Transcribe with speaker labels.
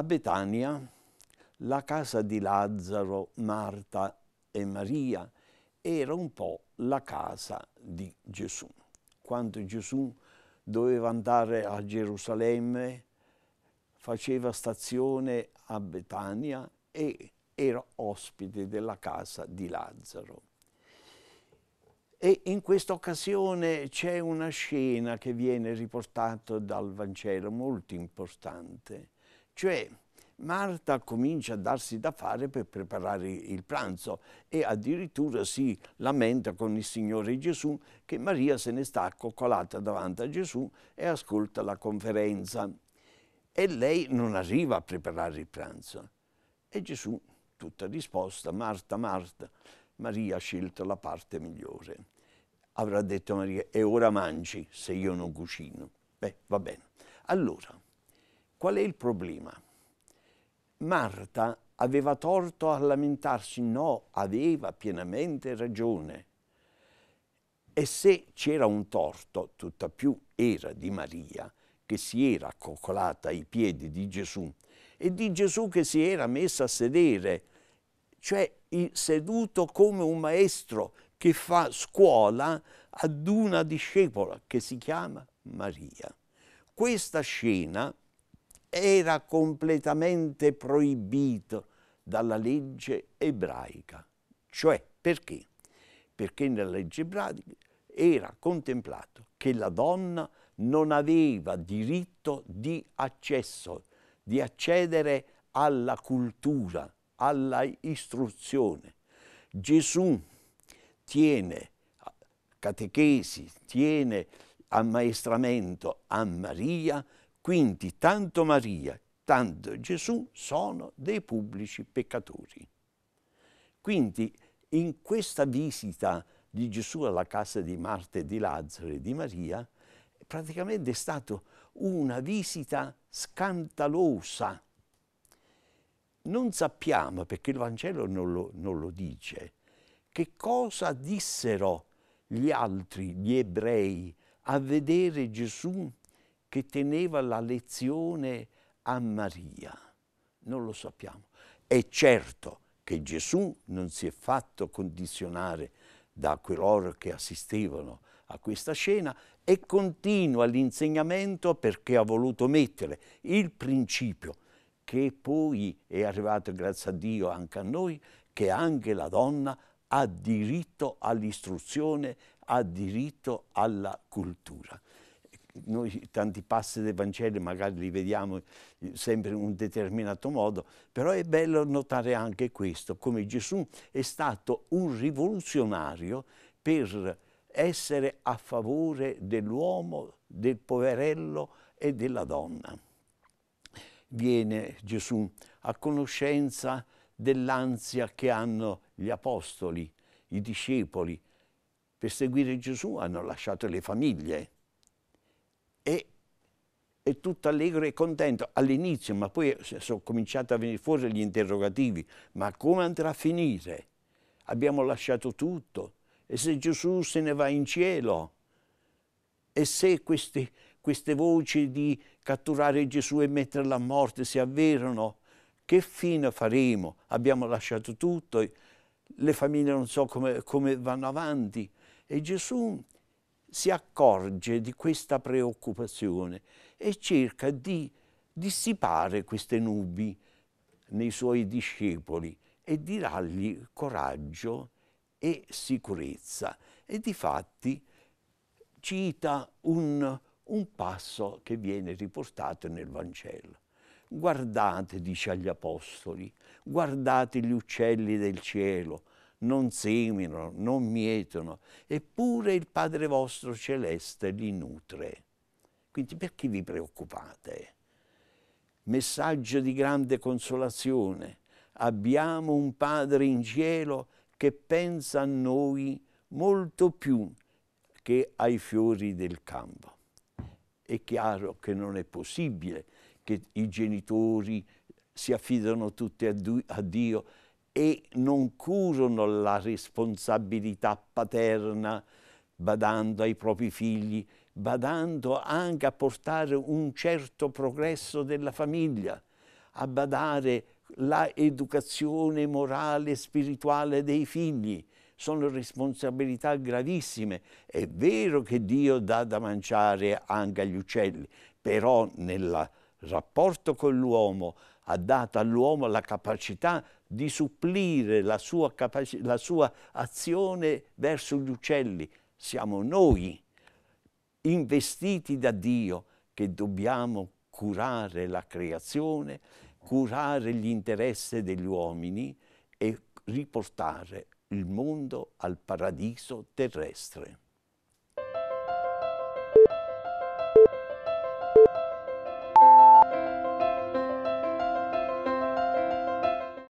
Speaker 1: A Betania, la casa di Lazzaro, Marta e Maria era un po' la casa di Gesù. Quando Gesù doveva andare a Gerusalemme, faceva stazione a Betania e era ospite della casa di Lazzaro. E in questa occasione c'è una scena che viene riportata dal Vangelo molto importante cioè Marta comincia a darsi da fare per preparare il pranzo e addirittura si lamenta con il Signore Gesù che Maria se ne sta accoccolata davanti a Gesù e ascolta la conferenza. E lei non arriva a preparare il pranzo. E Gesù, tutta risposta, Marta, Marta, Maria ha scelto la parte migliore. Avrà detto Maria, e ora mangi se io non cucino. Beh, va bene. Allora, Qual è il problema? Marta aveva torto a lamentarsi, no, aveva pienamente ragione. E se c'era un torto, tutta più era di Maria, che si era accoccolata ai piedi di Gesù e di Gesù che si era messa a sedere, cioè seduto come un maestro che fa scuola ad una discepola che si chiama Maria. Questa scena era completamente proibito dalla legge ebraica. Cioè, perché? Perché nella legge ebraica era contemplato che la donna non aveva diritto di accesso, di accedere alla cultura, alla istruzione. Gesù tiene catechesi, tiene ammaestramento a Maria quindi tanto Maria, tanto Gesù sono dei pubblici peccatori. Quindi in questa visita di Gesù alla casa di Marte, di Lazzaro e di Maria, praticamente è stata una visita scandalosa. Non sappiamo, perché il Vangelo non lo, non lo dice, che cosa dissero gli altri, gli ebrei, a vedere Gesù che teneva la lezione a Maria. Non lo sappiamo. È certo che Gesù non si è fatto condizionare da coloro che assistevano a questa scena e continua l'insegnamento perché ha voluto mettere il principio che poi è arrivato grazie a Dio anche a noi, che anche la donna ha diritto all'istruzione, ha diritto alla cultura noi tanti passi del Vangelo magari li vediamo sempre in un determinato modo, però è bello notare anche questo, come Gesù è stato un rivoluzionario per essere a favore dell'uomo, del poverello e della donna. Viene Gesù a conoscenza dell'ansia che hanno gli apostoli, i discepoli. Per seguire Gesù hanno lasciato le famiglie, è tutto allegro e contento all'inizio, ma poi sono cominciati a venire fuori gli interrogativi, ma come andrà a finire? Abbiamo lasciato tutto, e se Gesù se ne va in cielo? E se queste, queste voci di catturare Gesù e metterlo a morte si avverano, che fine faremo? Abbiamo lasciato tutto, le famiglie non so come, come vanno avanti. E Gesù si accorge di questa preoccupazione e cerca di dissipare queste nubi nei suoi discepoli e di dargli coraggio e sicurezza. E di fatti cita un, un passo che viene riportato nel Vangelo. Guardate, dice agli apostoli, guardate gli uccelli del cielo, non seminano, non mietono, eppure il Padre vostro celeste li nutre. Quindi perché vi preoccupate? Messaggio di grande consolazione. Abbiamo un Padre in cielo che pensa a noi molto più che ai fiori del campo. È chiaro che non è possibile che i genitori si affidano tutti a Dio e non curano la responsabilità paterna badando ai propri figli, badando anche a portare un certo progresso della famiglia, a badare l'educazione morale e spirituale dei figli. Sono responsabilità gravissime. È vero che Dio dà da mangiare anche agli uccelli, però nel rapporto con l'uomo ha dato all'uomo la capacità di supplire la sua, la sua azione verso gli uccelli. Siamo noi, investiti da Dio, che dobbiamo curare la creazione, curare gli interessi degli uomini e riportare il mondo al paradiso terrestre.